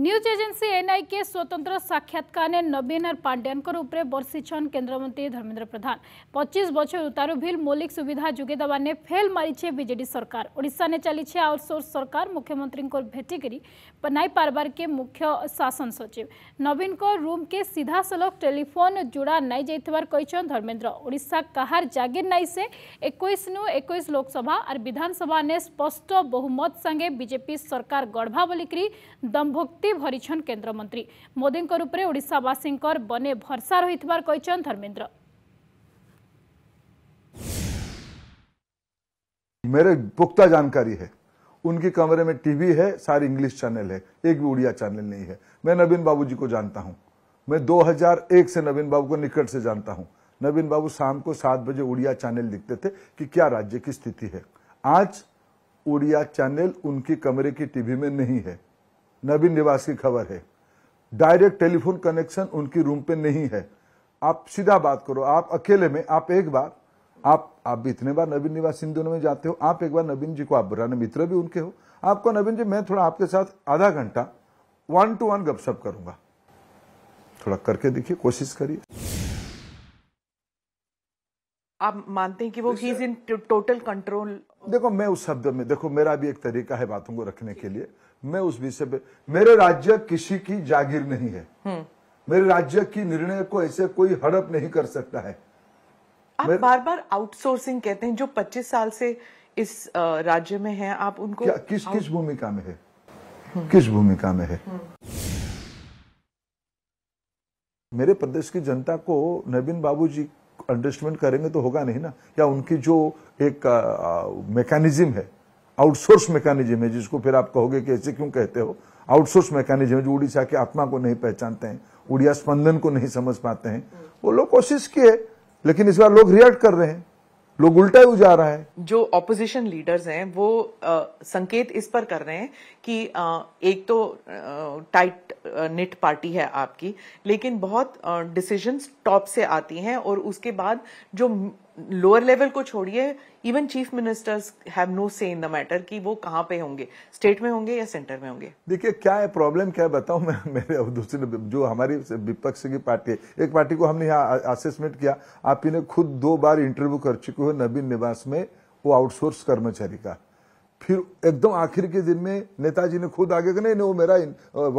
News agency एनआईके स्वतंत्र साक्षात्कार नवीन are Pandian उपर बर्षिछन केन्द्रमंत्री धर्मेन्द्र प्रधान पच्चीस उतारु भिल मौलिक सुविधा दवा ने फेल मारी बीजेडी सरकार ओडा ने चली आउटसोर्स सरकार मुख्यमंत्री को भेटिकी बनाई पार्बार के मुख्य शासन सचिव नवीन को रूम के सीधा सलख टेलीफोन जोड़ा नाई जाइार धर्मेन्द्र ओडा कहार जागिर नाई से एक नु एक लोकसभा और विधानसभा ने स्पष्ट बहुमत संगे बीजेपी सरकार गढ़वा बोलिकी दमभक्ति পেটি ভরিছন मोदी মোদীঙ্কর উপরে ওড়িশাবাসীঙ্কর বনে ভরসা রহিথিবার কইছন धर्मेन्द्र मेरे पुख्ता जानकारी है उनके कमरे में टीवी है सारी इंग्लिश चैनल है एक भी उड़िया चैनल नहीं है मैं नवीन बाबूजी को जानता हूँ मैं 2001 से नवीन बाबू को निकट से जानता हूँ नवीन बाबू शाम को सात बजे उड़िया चैनल दिखते थे कि क्या राज्य की स्थिति है आज उड़िया चैनल उनके कमरे की टीवी में नहीं है नवीन निवास की खबर है डायरेक्ट टेलीफोन कनेक्शन उनकी रूम पे नहीं है आप सीधा बात करो आप अकेले में आप एक बार आप आप भी इतने बार नवीन निवास इन दोनों में जाते हो आप एक बार नवीन जी को आप बुराने मित्र भी उनके हो आपको नवीन जी मैं थोड़ा आपके साथ आधा घंटा वन टू वन गपशप करूंगा थोड़ा करके देखिए कोशिश करिए आप मानते हैं कि वो इन टोटल कंट्रोल देखो मैं उस शब्द में देखो मेरा भी एक तरीका है बातों को रखने के लिए मैं उस विषय पे मेरे राज्य किसी की जागीर नहीं है हम्म। मेरे राज्य की निर्णय को ऐसे कोई हड़प नहीं कर सकता है आप मेरे... बार बार आउटसोर्सिंग कहते हैं जो 25 साल से इस राज्य में है आप उनको क्या, किस आउट... हम्म। किस भूमिका में है किस भूमिका में है मेरे प्रदेश की जनता को नवीन बाबू जी अंडरस्टैंड करेंगे तो होगा नहीं ना या उनकी जो एक मैकेनिज्म है आउटसोर्स मैकेनिज्म है जिसको फिर आप कहोगे कि ऐसे क्यों कहते हो आउटसोर्स मैकेनिज्म जो उड़ीसा के आत्मा को नहीं पहचानते हैं उड़िया स्पंदन को नहीं समझ पाते हैं वो लोग कोशिश किए लेकिन इस बार लोग रिएक्ट कर रहे हैं लोग उल्टा ही जा रहा है जो ऑपोजिशन लीडर्स हैं वो आ, संकेत इस पर कर रहे हैं कि आ, एक तो आ, टाइट आ, निट पार्टी है आपकी लेकिन बहुत डिसीजंस टॉप से आती हैं और उसके बाद जो लोअर लेवल को छोड़िए even chief ministers have no say in the matter कि वो कहाँ पे होंगे स्टेट में होंगे या सेंटर में होंगे देखिए क्या है प्रॉब्लम क्या है बताऊं मैं मेरे दूसरे जो हमारी विपक्ष की पार्टी है एक पार्टी को हमने यहाँ असेसमेंट किया आप इन्हें खुद दो बार इंटरव्यू कर चुके हो नवीन निवास में वो आउटसोर्स कर्मचारी का फिर एकदम आखिर के दिन में नेताजी ने खुद आगे कहा नहीं वो मेरा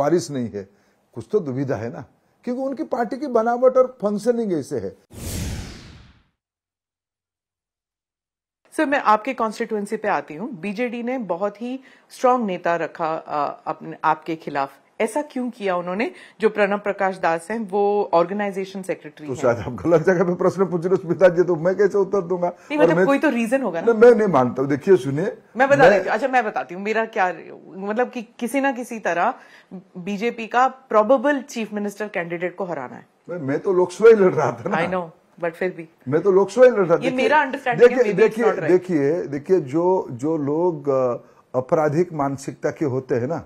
वारिस नहीं है कुछ तो दुविधा है ना क्योंकि उनकी पार्टी की बनावट और फंक्शनिंग ऐसे है सर मैं आपके कॉन्स्टिट्यूएंसी पे आती हूँ बीजेडी ने बहुत ही स्ट्रांग नेता रखा आ, अपने आपके खिलाफ ऐसा क्यों किया उन्होंने जो प्रणब प्रकाश दास हैं वो ऑर्गेनाइजेशन सेक्रेटरी तो शायद आप गलत जगह पे प्रश्न पूछ रहे स्मिता जी तो मैं कैसे उत्तर दूंगा नहीं मतलब कोई तो रीजन होगा ना मैं नहीं मानता हूँ देखिए सुनिए मैं बता देती हूँ अच्छा मैं बताती हूँ मेरा क्या मतलब कि किसी ना किसी तरह बीजेपी का प्रोबेबल चीफ मिनिस्टर कैंडिडेट को हराना है मैं तो लोकसभा ही लड़ रहा था आई नो बट फिर भी मैं तो लोग स्वयं रहा ये मेरा अंडरस्टैंडिंग देखिए देखिए जो जो लोग आपराधिक मानसिकता के होते हैं ना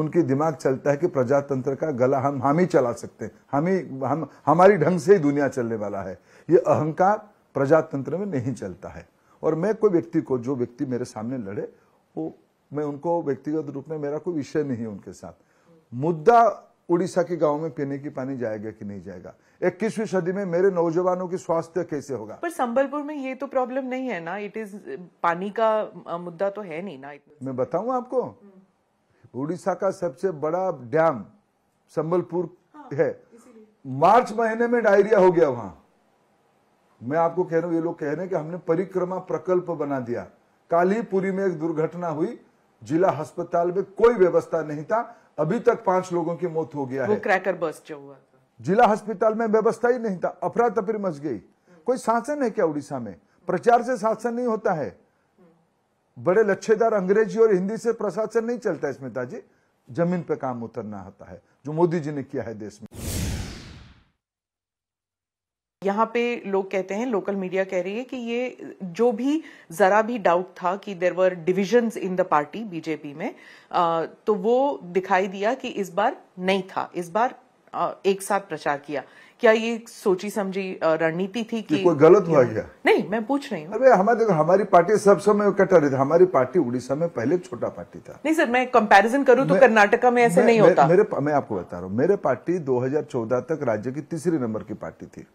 उनके दिमाग चलता है कि प्रजातंत्र का गला हम हम ही चला सकते हैं हम ही हम हमारी ढंग से ही दुनिया चलने वाला है ये अहंकार प्रजातंत्र में नहीं चलता है और मैं कोई व्यक्ति को जो व्यक्ति मेरे सामने लड़े वो मैं उनको व्यक्तिगत रूप में मेरा कोई विषय नहीं है उनके साथ मुद्दा उड़ीसा के गांव में पीने की पानी जाएगा कि नहीं जाएगा इक्कीसवीं सदी में मेरे नौजवानों की स्वास्थ्य कैसे होगा पर संबलपुर में ये तो प्रॉब्लम नहीं है ना इट इज पानी का मुद्दा तो है नहीं ना मैं बताऊं आपको उड़ीसा का सबसे बड़ा डैम संबलपुर हाँ, है मार्च महीने में डायरिया हो गया वहां मैं आपको कह रहा हूं ये लोग कह रहे हैं कि हमने परिक्रमा प्रकल्प बना दिया कालीपुरी में एक दुर्घटना हुई जिला अस्पताल में कोई व्यवस्था नहीं था अभी तक पांच लोगों की मौत हो गया है क्रैकर बस जो हुआ जिला अस्पताल में व्यवस्था ही नहीं था अफरा तफरी मच गई कोई शासन है क्या उड़ीसा में प्रचार से शासन नहीं होता है बड़े लच्छेदार अंग्रेजी और हिंदी से प्रशासन नहीं चलता है स्मिता जी जमीन पे काम उतरना होता है जो मोदी जी ने किया है देश में यहाँ पे लोग कहते हैं लोकल मीडिया कह रही है कि ये जो भी जरा भी डाउट था कि there were division in the party BJP में आ, तो वो दिखाई दिया कि इस बार नहीं था इस बार आ, एक साथ प्रचार किया क्या ये सोची समझी रणनीति थी कि कोई गलत हुआ क्या नहीं मैं पूछ रही हूँ अरे हमारे देखो हमारी पार्टी सब समय कटा रही थी हमारी पार्टी उड़ीसा में पहले छोटा पार्टी था नहीं सर मैं कंपैरिजन करूँ तो कर्नाटका में ऐसे मैं, नहीं होता मेरे मैं आपको बता रहा हूँ मेरे पार्टी 2014 तक राज्य की तीसरी नंबर की पार्टी थी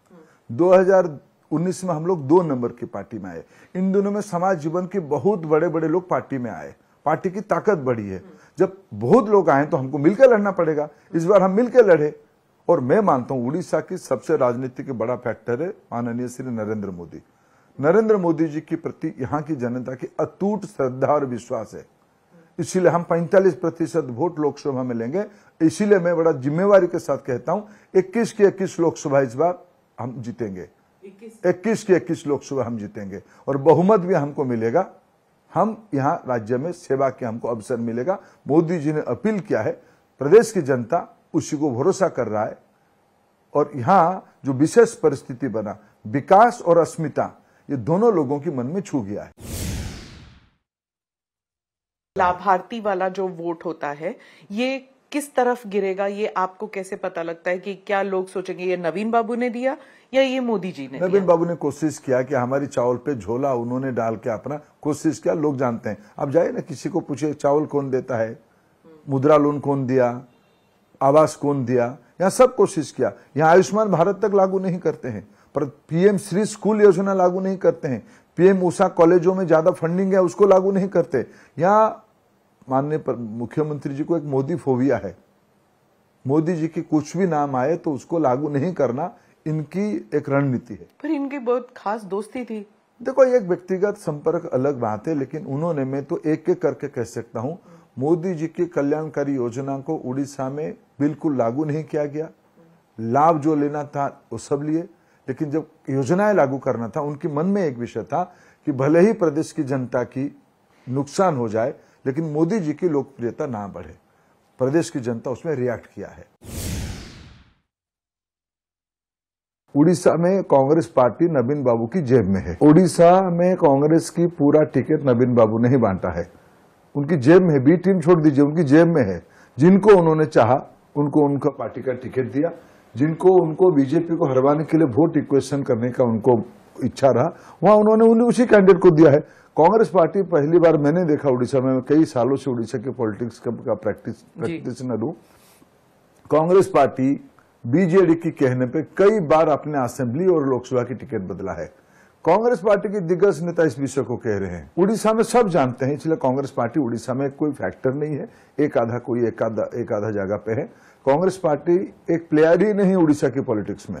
2019 में हम लोग दो नंबर की पार्टी में आए इन दोनों में समाज जीवन के बहुत बड़े बड़े लोग पार्टी में आए पार्टी की ताकत बढ़ी है जब बहुत लोग आए तो हमको मिलकर लड़ना पड़ेगा इस बार हम मिलकर लड़े और मैं मानता हूं उड़ीसा की सबसे राजनीति के बड़ा फैक्टर है माननीय श्री नरेंद्र मोदी नरेंद्र मोदी जी के प्रति यहाँ की जनता की अटूट श्रद्धा और विश्वास है इसीलिए हम 45 प्रतिशत वोट लोकसभा में लेंगे इसीलिए मैं बड़ा जिम्मेवारी के साथ कहता हूं 21 की 21 लोकसभा इस बार हम जीतेंगे इक्कीस के इक्कीस लोकसभा हम जीतेंगे और बहुमत भी हमको मिलेगा हम यहाँ राज्य में सेवा के हमको अवसर मिलेगा मोदी जी ने अपील किया है प्रदेश की जनता उसी को भरोसा कर रहा है और यहाँ जो विशेष परिस्थिति बना विकास और अस्मिता ये दोनों लोगों के मन में छू गया है लाभार्थी वाला जो वोट होता है ये किस तरफ गिरेगा ये आपको कैसे पता लगता है कि क्या लोग सोचेंगे ये नवीन बाबू ने दिया या ये मोदी जी ने नवीन बाबू ने कोशिश किया कि हमारी चावल पे झोला उन्होंने डाल के अपना कोशिश किया लोग जानते हैं अब जाए ना किसी को पूछे चावल कौन देता है मुद्रा लोन कौन दिया आवास कौन दिया यहाँ सब कोशिश किया यहाँ आयुष्मान भारत तक लागू नहीं करते हैं पर पीएम श्री स्कूल योजना लागू नहीं करते हैं पीएम उषा कॉलेजों में ज्यादा फंडिंग है उसको लागू नहीं करते यहाँ माननीय मुख्यमंत्री जी को एक मोदी फोविया है मोदी जी की कुछ भी नाम आए तो उसको लागू नहीं करना इनकी एक रणनीति है पर इनकी बहुत खास दोस्ती थी देखो एक व्यक्तिगत संपर्क अलग बात है लेकिन उन्होंने मैं तो एक एक करके कह सकता हूँ मोदी जी की कल्याणकारी योजना को उड़ीसा में बिल्कुल लागू नहीं किया गया लाभ जो लेना था वो सब लिए लेकिन जब योजनाएं लागू करना था उनके मन में एक विषय था कि भले ही प्रदेश की जनता की नुकसान हो जाए लेकिन मोदी जी की लोकप्रियता ना बढ़े प्रदेश की जनता उसमें रिएक्ट किया है उड़ीसा में कांग्रेस पार्टी नवीन बाबू की जेब में है उड़ीसा में कांग्रेस की पूरा टिकट नवीन बाबू ने ही बांटा है उनकी जेब में बी टीम छोड़ दीजिए उनकी जेब में है जिनको उन्होंने चाहा उनको उनका पार्टी का टिकट दिया जिनको उनको बीजेपी को हरवाने के लिए वोट इक्वेशन करने का उनको इच्छा रहा वहां उन्होंने उन्हें उसी कैंडिडेट को दिया है कांग्रेस पार्टी पहली बार मैंने देखा उड़ीसा में कई सालों से उड़ीसा के पॉलिटिक्स का प्रैक्टिस प्रैक्टिशनर हूं कांग्रेस पार्टी बीजेडी के कहने पे कई बार अपने असेंबली और लोकसभा की टिकट बदला है कांग्रेस पार्टी के दिग्गज नेता इस विषय को कह रहे हैं उड़ीसा में सब जानते हैं इसलिए कांग्रेस पार्टी उड़ीसा में कोई फैक्टर नहीं है एक आधा कोई एक आधा एक आधा जगह पे है कांग्रेस पार्टी एक प्लेयर ही नहीं उड़ीसा की पॉलिटिक्स में